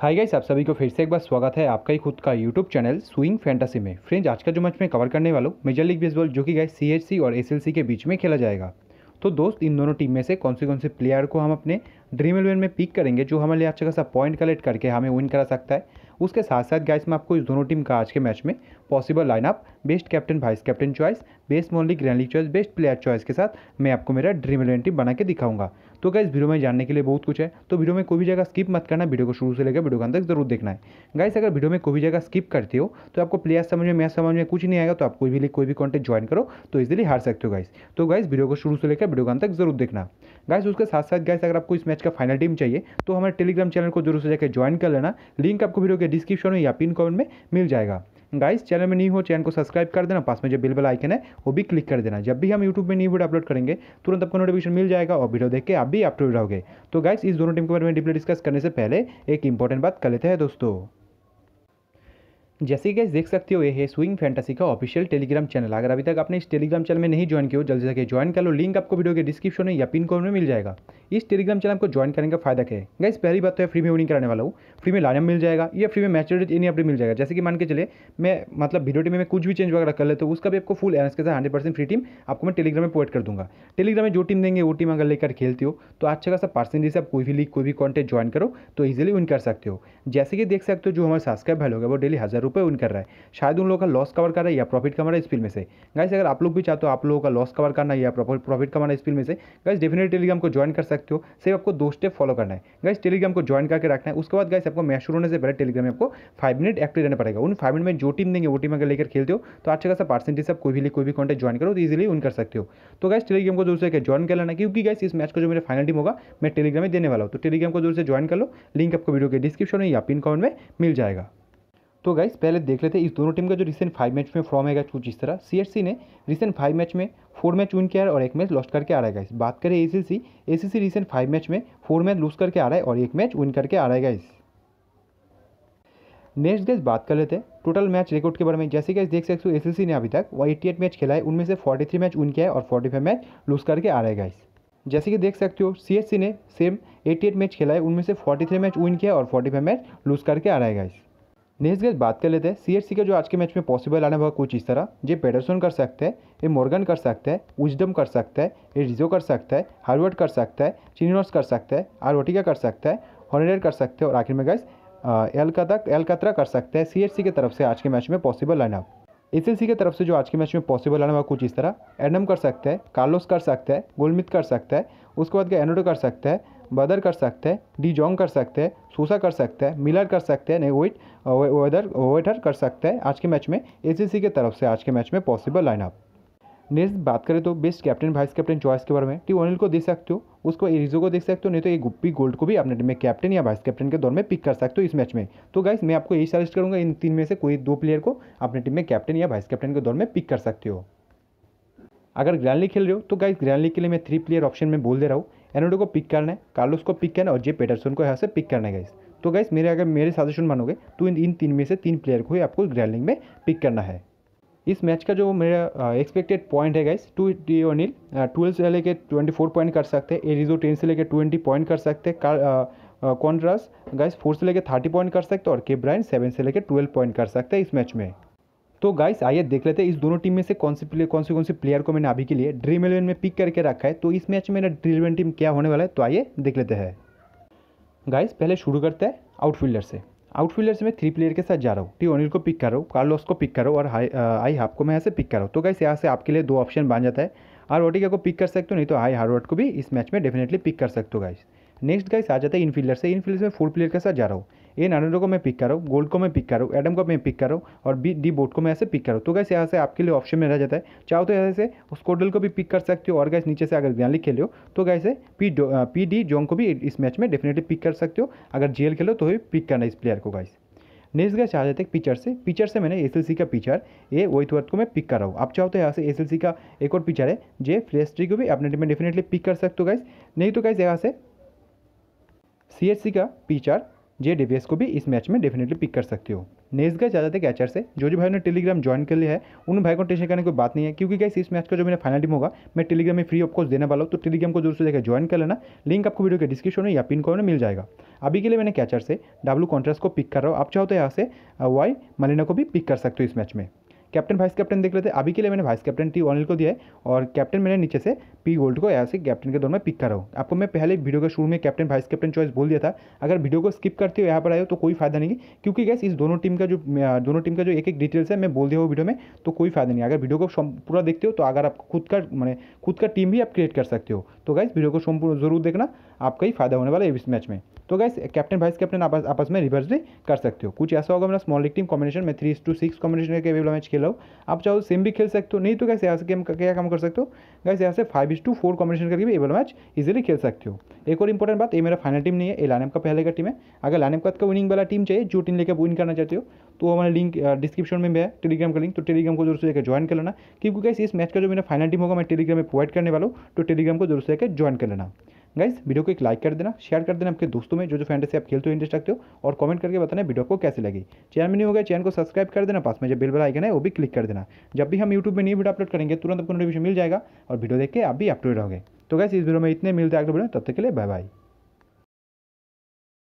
hi guys आप सभी को फिर से एक बार स्वागत है आपका ही खुद का यूट्यूब चैनल स्विंग फैंटासी में फ्रेंड्स आज का जो मैच मैं कवर करने वालों मेजर लीग बेसबॉल जो कि गाइस सीएचसी और एसएलसी के बीच में खेला जाएगा तो दोस्त इन दोनों टीम में से कौन से कौन से प्लेयर को हम अपने ड्रीम इलेवन में पिक करेंगे जो हमारे लिए अच्छा खासा पॉइंट कलेक्ट करके हमें विन करा सकता है उसके साथ साथ गाइस मैं आपको इस दोनों टीम का आज के मैच में possible lineup best captain vice captain choice best मोनली grand league choice best player choice के साथ मैं आपको मेरा ड्रीम इलेवन टीम बना के दिखाऊंगा तो गाइज वीडियो में जानने के लिए बहुत कुछ है तो वीडियो में कोई भी जगह स्किप मत करना वीडियो को शुरू से लेकर वीडियो का अंदर तक जरूर देखना है गाइस अगर वीडियो में कोई भी जगह स्किप करते हो तो आपको प्लेयर समझ में मैच समझ में कुछ नहीं आएगा तो आप कोई भी कोई भी कॉन्टेंट ज्वाइन करो तो इजिली हार सकते हो गाइस तो गाइज वीडियो को शुरू से लेकर वीडियो का अंदर तक जरूर देखना गाइज उसके साथ साथ गाइस अगर आपको इस मैच का फाइनल टीम चाहिए तो हमारे टेलीग्राम चैनल को जरूर से जाकर ज्वाइन कर लेना लिंक आपको वीडियो के डिस्क्रिप्शन में या पिन कॉमेंट में मिल जाएगा गाइस चैनल में नहीं हो चैनल को सब्सक्राइब कर देना पास में जो बिल बेल आइकन है वो भी क्लिक कर देना जब भी हम यूट्यूब में न्यू वीडियो अपलोड करेंगे तुरंत आपको नोटिफिकेशन मिल जाएगा और वीडियो देख के आप भी अपलोड रहोगे तो गाइस इस दोनों टीम के बारे में डिप्ले डिस्कस करने से पहले एक इंपॉर्टेंट बात कर लेते हैं दोस्तों जैसे कि देख सकते हो ये है स्विंग फैंटेसी का ऑफिशियल टेलीग्राम चैनल अगर अभी तक आपने इस टेलीग्राम चैनल में नहीं ज्वाइन किया हो जल्दी से ज्वाइन कर लो लिंक आपको वीडियो के डिस्क्रिप्शन में या पिन कोड में मिल जाएगा इस टेलीग्राम चैनल को ज्वाइन करने का फायदा क्या है गाइस पहली बात तो है फ्री में विनिंग कराने वाला हूँ फ्री में लाइनअप मिल जाएगा या फ्री में मैचोरिट इन अपडेट मिल जाएगा जैसे कि मान के चले मैं मतलब वीडियो टीम में कुछ भी चेंज वगैरह कर लेते तो उसका भी आपको फुल एनएस के साथ हंड्रेड फ्री टीम आपको मैं टेलीग्राम में प्रोवाइड कर दूंगा टेलीग्राम में जो टीम देंगे वो टीम अगर लेकर खेलते हो तो अच्छा खासा परसेंटेज से आप कोई भी लीग कोई भी कॉन्टेंट ज्वाइन करो तो ईजिली विन कर सकते हो जैसे कि देख सकते हो जो हमारे सब्सक्राइब भाई वो डेली हज़ार रुपए विन कर रहा है शायद उन लोगों का लॉस कवर कर रहा है या प्रॉफिट कमा रहा है इस फिल्म में से गाइस अगर आप लोग भी चाहते हो आप लोगों का लॉस कवर करना या प्रॉफिट कमाना इस फिल्म में से गाइस डेफिनेट टेलीग्राम को ज्वाइन कर सकते हो सिर्फ आपको दो स्टेप फॉलो करना है गाइस टेलीग्राम को ज्वाइन करके रखना है उसके बाद गाइस आपको मैच शुरू होने से पहले टेलीग्राम में आपको फाइव मिनट एक्टिव रहना पड़ेगा उन फाइव मिनट में जो टीम देंगे वो टीम अगर लेकर खेलते हो तो अच्छा खासा पर्सेंटेज आप कोई भी कोई भी कॉन्टेक्ट ज्वाइन करो तो इजिली विन कर सकते हो तो गाइस टेलीग्राम को दूसरे के ज्वाइन कर लेना क्योंकि गाइस इस मैच का जो मेरा फाइनल टीम होगा मैं टेलीग्राम में देने वाला हूँ तो टेलीग्राम को दूर से ज्वाइन कर लो लिंक आपको वीडियो के डिस्क्रिप्शन में या पिन कमेंट में मिल जाएगा तो गाइस पहले देख लेते हैं इस दोनों टीम का जो रिसेंट फाइव मैच में फॉर्म है कुछ इस तरह सीएससी ने रिसेंट फाइव मैच में फोर मैच विन किया है और एक मैच लॉस करके आ रहा है गाइस बात करें ACC ACC recent five match में फोर मैच लूज करके आ रहा है और एक मैच विन करके आ रहा है गाइस नेक्स्ट गैस बात कर लेते हैं टोटल मैच रिकॉर्ड के बारे में जैसे गैस देख सकते हो एस ने अभी तक एट्टी एट मैच खेला है उनमें से फोर्टी थ्री मैच विन किया है और फोर्टी फाइव मैच लूज करके आ रहा है गाइस जैसे कि देख सकते हो सी ने सेम एट्टी एट मैच खेला है उनमें से फोर्टी थ्री मैच विन किया है और फोर्टी फाइव मैच लूज करके आ रहा है गाइस नेक्स्ट गैस बात कर लेते हैं सीएचसी के जो आज के मैच में पॉसिबल आने वाला कुछ इस तरह ये पेडरसन कर सकते हैं ये मॉर्गन कर सकते हैं उजडम कर सकते है ये रिजो कर सकता है हार्वर्ड कर सकता है चिनिनोस कर सकते हैं आरोटिका कर सकते हैं हॉर्नेडर कर सकते हैं और आखिर में गैस एलकता एलकतरा कर सकते हैं सीएचसी की तरफ से आज के मैच में possible lineup S L C की तरफ से जो आज के मैच में पॉसिबल आने वाला कुछ इस तरह एडम कर सकते हैं कार्लोस कर सकते हैं गोलमित कर सकते हैं उसके बाद क्या एनोडो कर सकते हैं बदर कर सकते हैं डीजोंग कर सकते हैं सोसा कर सकते हैं मिलर कर सकते हैं नहीं वेदर वेटर uh, कर सकते हैं आज के मैच में सी के तरफ से आज के मैच में पॉसिबल लाइनअप नेक्स्ट बात करें तो best captain vice captain choice के बारे में टी ओनिल को देख सकते हो उसको एरिजो को देख सकते हो नहीं तो ये गुप्पी गोल्ड को भी अपने टीम में कैप्टन या वाइस कैप्टन के दौर में पिक कर सकते हो इस मैच में तो गाइस मैं आपको यही सजेस्ट करूँगा इन तीन में से कोई दो प्लेयर को अपने टीम में कैप्टन या वाइस कैप्टन के दौर में पिक कर सकते हो अगर ग्रैंडली खेल रहे हो तो गाइस ग्रैंडली के लिए मैं थ्री प्लेयर ऑप्शन में बोल दे रहा हूँ एनोडो को पिक करना है कार्लोस को पिक करना है और जे पेटरसन को यहाँ से पिक करना है गाइस तो गाइस मेरे अगर मेरे सजेशन मानोगे तो इन इन तीन में से तीन प्लेयर को ही आपको ग्रैंडिंग में पिक करना है इस मैच का जो मेरा एक्सपेक्टेड पॉइंट है गाइस टू डी ओनिल ट्वेल्व से लेकर ट्वेंटी फोर पॉइंट कर सकते हैं एरिजो टेन से लेकर ट्वेंटी पॉइंट कर सकते हैं कॉन्ट्रास गाइस फोर से लेकर थर्टी पॉइंट कर सकते हैं और के ब्राइन सेवन से लेकर ट्वेल्व पॉइंट कर सकते हैं इस मैच में तो गाइस आइए देख लेते हैं इस दोनों टीम में से कौन से प्लेयर कौन से कौन से प्लेयर को मैंने अभी के लिए ड्रीम इलेवन में पिक करके रखा है तो इस मैच में मेरा ड्रीम इलेवन टीम क्या होने वाला है तो आइए देख लेते हैं गाइस पहले शुरू करते हैं आउटफील्डर से आउटफील्डर से मैं थ्री प्लेयर के साथ जा रहा हूँ टी ओनिल को पिक कर रहा हूँ कार्लोस को पिक कर रहा हूँ और हाई आई हाफ को मैं यहाँ से पिक कर रहा हूँ तो गाइस यहाँ से आपके लिए दो ऑप्शन बन जाता है आर ओटिका को पिक कर सकते हो नहीं तो हाई हारवर्ट को भी इस मैच में डेफिनेटली पिक कर सकते हो गाइस नेक्स्ट गाइस आ जाता है इनफील्डर से इनफील्डर से मैं फोर प्लेयर के साथ जा रहा हूँ ए नानोडो को मैं पिक कर रहा हूँ गोल्ड को मैं पिक कर रहा हूँ एडम को मैं पिक कर रहा हूँ और बी डी बोट को मैं ऐसे पिक कर रहा हूँ तो गैस यहाँ से आपके लिए ऑप्शन में रह जाता है चाहो तो ऐसे उस कोडल को भी पिक कर सकते हो और गैस नीचे से अगर ग्रैंडली खेले हो तो गैसे पी पी डी जोंग को भी इस मैच में डेफिनेटली पिक कर सकते हो अगर जी खेलो तो भी पिक करना इस प्लेयर को गैस नेक्स्ट गैस आ जाते हैं पिचर से पिचर से मैंने एसएलसी का पिचर ए वर्थ को मैं पिक कर रहा हूँ आप चाहो तो यहाँ से एसएलसी का एक और पिचर है जे फ्लेस्ट्री को भी अपने टीम में डेफिनेटली पिक कर सकते हो गाइस नहीं तो गैस यहाँ से सी का पिचर जे डेवियस को भी इस मैच में डेफिनेटली पिक कर सकते हो नेक्स्ट गए ज़्यादा थे कैचर से जो जो भाई ने टेलीग्राम ज्वाइन कर लिया है उन भाई को टेंशन करने की बात नहीं है क्योंकि कैसे इस मैच का जो मेरा फाइनल टीम होगा मैं टेलीग्राम में फ्री ऑफ कोर्स देने वाला हूँ तो टेलीग्राम को जरूर से देखकर ज्वाइन कर लेना लिंक आपको वीडियो के डिस्क्रिप्शन में या पिन कॉर्ड में मिल जाएगा अभी के लिए मैंने कैचर से डब्लू कॉन्ट्रेस को पिक कर रहा हूँ आप चाहो तो यहाँ से वाई uh, मलिना को भी पिक कर सकते हो इस मैच में कैप्टन वाइस कैप्टन देख लेते अभी के लिए मैंने वाइस कैप्टन टी ऑनल को दिया है और कैप्टन मैंने नीचे से पी गोल्ड को यहाँ से कैप्टन के दौर में पिक कर रहा हूँ आपको मैं पहले वीडियो के शुरू में कैप्टन वाइस कैप्टन चॉइस बोल दिया था अगर वीडियो को स्किप करते हो यहाँ पर आए हो तो कोई फायदा नहीं क्योंकि गैस इस दोनों टीम का जो दोनों टीम का जो एक एक डिटेल्स है मैं बोल दिया हूँ वीडियो में तो कोई फायदा नहीं अगर वीडियो को पूरा देखते हो तो अगर आप खुद का मैंने खुद का टीम भी आप क्रिएट कर सकते हो तो गैस वीडियो को जरूर देखना आपका ही फायदा होने वाला है इस मैच में तो गैस कैप्टन वाइस कैप्टन आपस आपस में रिवर्स भी कर सकते हो कुछ ऐसा होगा मेरा स्मॉल लीग टीम कॉम्बिनेशन में थ्री टू सिक्स कॉम्बिनेशन के अवेलेबल मैच खेला हो आप चाहो सेम तो भी खेल सकते हो नहीं तो गैस यहाँ से गेम क्या काम कर सकते हो गैस यहाँ से five is two four combination करके भी एवेल मैच इजिली खेल सकते हो एक और इंपॉर्टेंट बात ये मेरा फाइनल टीम नहीं है ये लानेम का पहले का टीम है अगर लानेम का विनिंग तो वाला टीम चाहिए जो टीम लेकर विन करना चाहते हो तो हमारे लिंक डिस्क्रिप्शन में भी है टेलीग्राम का लिंक तो टेलीग्राम को जरूर से लेकर ज्वाइन कर लेना क्योंकि इस मैच का जो मेरा फाइनल टीम होगा मैं टेलीग्राम में प्रोवाइड करने वाला हूँ तो टेलीग्राम को जरूर से लेकर ज्वाइन कर लेना गाइस वीडियो को एक लाइक कर देना शेयर कर देना आपके दोस्तों में जो जो फ्रेंड से आप खेलते हो इंटरेस्ट रखते हो और कमेंट करके बताना वीडियो को कैसे लगे चैनल में नहीं होगा चैनल को सब्सक्राइब कर देना पास में जब बेल बेल आइकन है वो भी क्लिक कर देना जब भी हम यूट्यूब में नई वीडियो अपलोड करेंगे तुरंत आपको नोटिफिकेशन मिल जाएगा और वीडियो देख के आप भी अपडेट रहोगे तो गैस इस वीडियो में इतने मिलते हैं अगले वीडियो तब तक के लिए बाय बाय